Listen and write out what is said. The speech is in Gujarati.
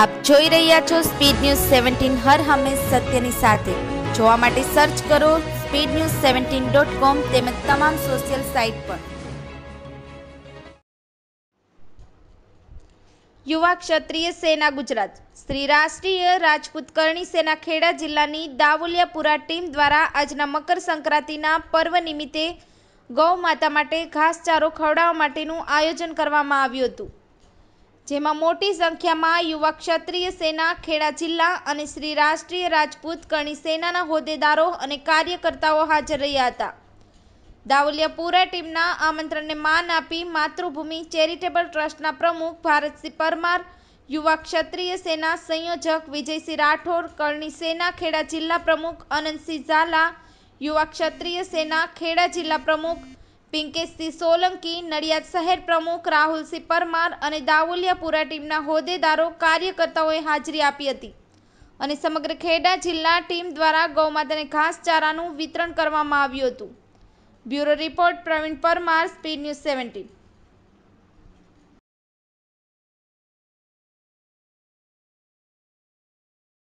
આપ જોઈ રહ્યા છો સ્પીડ ન્યૂઝ સેવન્ટીન હર હંમેશ સત્યની સાથે જોવા માટે સર્ચ કરો speed news seventeen dot com તેમજ તમામ સોશિયલ સાઇટ પર યુવા ક્ષત્રિય સેના ગુજરાત શ્રી રાષ્ટ્રીય રાજપૂત કરણી સેના ખેડા જિલ્લાની દાવુલિયાપુરા ટીમ દ્વારા આજના મકર સંક્રાંતિના પર્વ નિમિત્તે ગૌ માતા માટે ઘાસચારો ખવડાવવા માટેનું આયોજન કરવામાં આવ્યું હતું જેમાં મોટી સંખ્યામાં યુવા ક્ષત્રિય સેના ખેડા જિલ્લા અને શ્રી રાષ્ટ્રીય રાજપૂત કરણી સેનાના હોદ્દેદારો અને કાર્યકર્તાઓ હાજર રહ્યા હતા દાઉલિયા પૂરા ટીમના આમંત્રણને માન આપી માતૃભૂમિ ચેરિટેબલ ટ્રસ્ટના પ્રમુખ ભારતસિંહ પરમાર યુવા ક્ષત્રિય સેના સંયોજક વિજયસિંહ રાઠોડ કરણી સેના ખેડા જિલ્લા પ્રમુખ અનંતસિંહ ઝાલા યુવા ક્ષત્રિય સેના ખેડા જિલ્લા પ્રમુખ પિંકેશસિંહ સોલંકી નડિયાદ શહેર પ્રમુખ રાહુલસિંહ પરમાર અને દાઉલિયાપુરા ટીમના હોદ્દેદારો કાર્યકર્તાઓએ હાજરી આપી હતી અને સમગ્ર ખેડા જિલ્લા ટીમ દ્વારા ગૌમાતાને ઘાસચારાનું વિતરણ કરવામાં આવ્યું હતું bureau report Pravin Parmar speed news seventeen